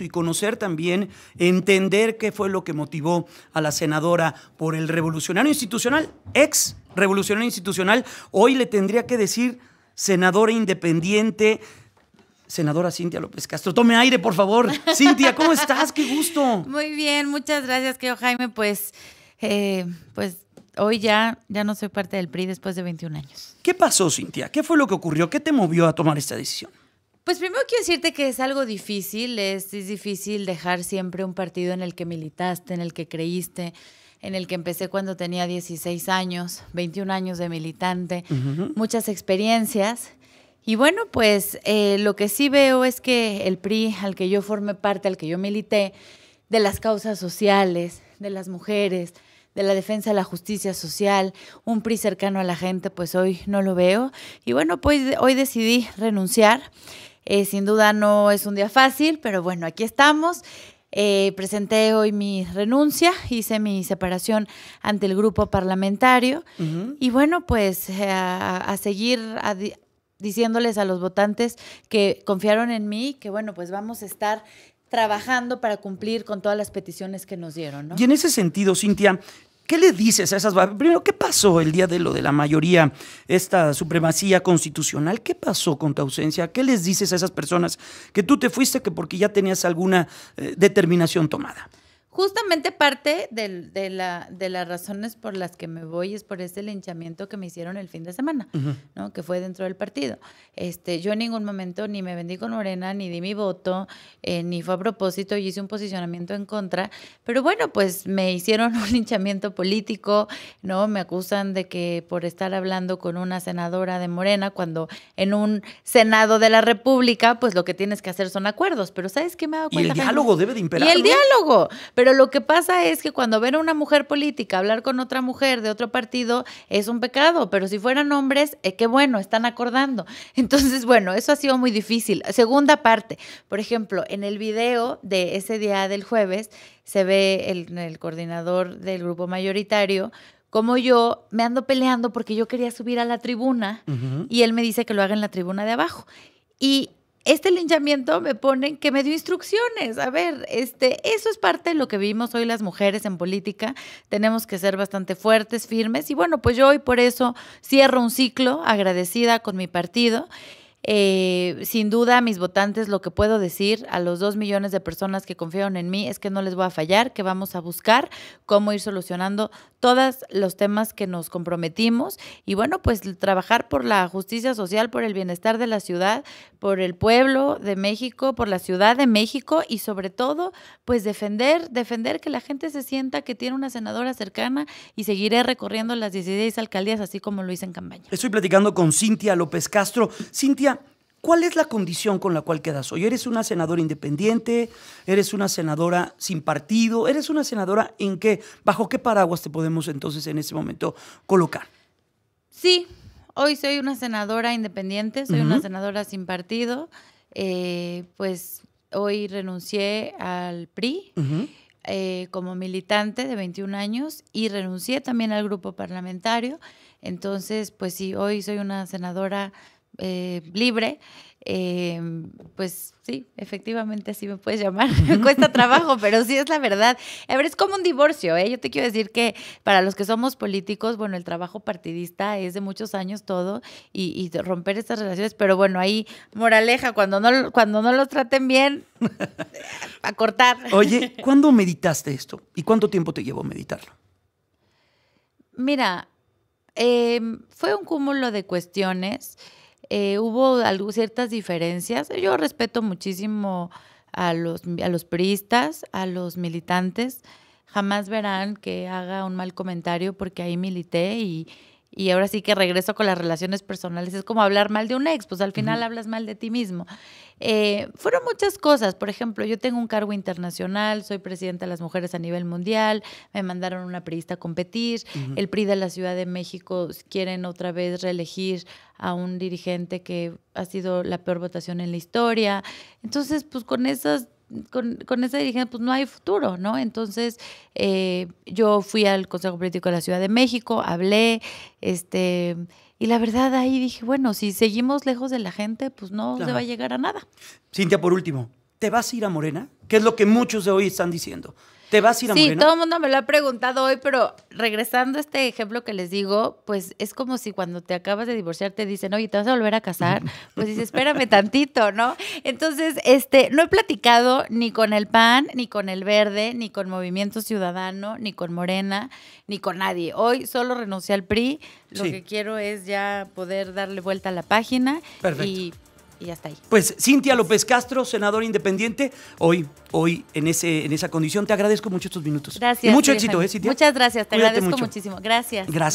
y conocer también, entender qué fue lo que motivó a la senadora por el revolucionario institucional, ex revolucionario institucional. Hoy le tendría que decir senadora independiente, senadora Cintia López Castro. Tome aire, por favor. Cintia, ¿cómo estás? Qué gusto. Muy bien, muchas gracias, querido Jaime. Pues, eh, pues hoy ya, ya no soy parte del PRI después de 21 años. ¿Qué pasó, Cintia? ¿Qué fue lo que ocurrió? ¿Qué te movió a tomar esta decisión? Pues primero quiero decirte que es algo difícil, es, difícil dejar siempre un partido en el que militaste, en el que creíste, en el que empecé cuando tenía 16 años, 21 años de militante, muchas experiencias. Y bueno, pues eh, lo que sí veo es que el PRI, al que yo formé parte, al que yo milité, de las causas sociales, de las mujeres, de la defensa de la justicia social, un PRI cercano a la gente, pues hoy no lo veo. Y bueno, pues hoy decidí renunciar. Eh, sin duda no es un día fácil, pero bueno, aquí estamos. Eh, presenté hoy mi renuncia, hice mi separación ante el grupo parlamentario y bueno, pues eh, a, seguir diciéndoles a los votantes que confiaron en mí, que bueno, pues vamos a estar trabajando para cumplir con todas las peticiones que nos dieron. Y en ese sentido, Cintia, ¿Qué le dices a esas... Primero, ¿qué pasó el día de lo de la mayoría, esta supremacía constitucional? ¿Qué pasó con tu ausencia? ¿Qué les dices a esas personas que tú te fuiste que porque ya tenías alguna eh, determinación tomada? justamente parte de, la, de las razones por las que me voy es por ese linchamiento que me hicieron el fin de semana, ¿no? Que fue dentro del partido. Este, yo en ningún momento ni me vendí con Morena, ni di mi voto, eh, ni fue a propósito, y hice un posicionamiento en contra. Pero bueno, pues me hicieron un linchamiento político, ¿no? Me acusan de que por estar hablando con una senadora de Morena, cuando en un Senado de la República, pues lo que tienes que hacer son acuerdos. Pero ¿sabes qué me ha dado cuenta? Y el diálogo debe de imperar. Y el diálogo. Pero pero lo que pasa es que cuando ver a una mujer política hablar con otra mujer de otro partido es un pecado, pero si fueran hombres, es eh, qué bueno, están acordando. Entonces, bueno, eso ha sido muy difícil. Segunda parte, por ejemplo, en el video de ese día del jueves se ve el, coordinador del grupo mayoritario como yo me ando peleando porque yo quería subir a la tribuna y él me dice que lo haga en la tribuna de abajo. Y este linchamiento me ponen que me dio instrucciones. A ver, este, eso es parte de lo que vivimos hoy las mujeres en política. Tenemos que ser bastante fuertes, firmes. Y bueno, pues yo hoy por eso cierro un ciclo agradecida con mi partido. Eh, sin duda, a mis votantes, lo que puedo decir a los dos millones de personas que confiaron en mí es que no les voy a fallar, que vamos a buscar cómo ir solucionando todos los temas que nos comprometimos y bueno, pues trabajar por la justicia social, por el bienestar de la ciudad, por el pueblo de México, por la Ciudad de México y sobre todo, pues defender, defender que la gente se sienta que tiene una senadora cercana y seguiré recorriendo las 16 alcaldías así como lo hice en campaña. Estoy platicando con Cintia López Castro. Cintia, ¿Cuál es la condición con la cual quedas hoy? ¿Eres una senadora independiente? ¿Eres una senadora sin partido? ¿Eres una senadora en qué? ¿Bajo qué paraguas te podemos entonces en este momento colocar? Sí, hoy soy una senadora independiente, soy una senadora sin partido. Eh, pues hoy renuncié al PRI. Eh, como militante de 21 años y renuncié también al grupo parlamentario. Entonces, pues sí, hoy soy una senadora eh, libre, eh, pues sí, efectivamente así me puedes llamar. cuesta trabajo, pero sí es la verdad. A ver, es como un divorcio, ¿eh? Yo te quiero decir que para los que somos políticos, bueno, el trabajo partidista es de muchos años todo y, romper estas relaciones, pero bueno, ahí, moraleja, cuando no, cuando no los traten bien, a cortar. Oye, ¿cuándo meditaste esto? ¿Y cuánto tiempo te llevó meditarlo? Mira, em, fue un cúmulo de cuestiones. Eh, hubo ciertas diferencias. Yo respeto muchísimo a los, a los priistas, a los militantes. Jamás verán que haga un mal comentario porque ahí milité y, y ahora sí que regreso con las relaciones personales. Es como hablar mal de un ex, pues al final hablas mal de ti mismo. Eh, fueron muchas cosas, por ejemplo, yo tengo un cargo internacional, soy presidenta de las mujeres a nivel mundial, me mandaron una priista a competir, el PRI de la Ciudad de México quieren otra vez reelegir a un dirigente que ha sido la peor votación en la historia. Entonces, pues con esas con, con esa pues no hay futuro, ¿no? Entonces eh, yo fui al Consejo Político de la Ciudad de México, hablé, este, y la verdad ahí dije, bueno, si seguimos lejos de la gente, pues no se va a llegar a nada. Cintia, por último, ¿te vas a ir a Morena? Que es lo que muchos de hoy están diciendo. ¿Te vas a ir a Morena? Sí, todo el mundo me lo ha preguntado hoy, pero regresando a este ejemplo que les digo, pues es como si cuando te acabas de divorciar te dicen, oye, ¿te vas a volver a casar? Pues dices, espérame tantito, ¿no? Entonces, este, no he platicado ni con el PAN, ni con el Verde, ni con Movimiento Ciudadano, ni con Morena, ni con nadie. Hoy solo renuncié al PRI. Lo que quiero es ya poder darle vuelta a la página Perfecto. y y hasta ahí. Pues Cintia López Castro, senadora independiente, hoy, hoy en, ese, en esa condición, te agradezco mucho estos minutos. Gracias. mucho éxito, ¿eh, Cintia? Muchas gracias, te agradezco muchísimo. Gracias. gracias.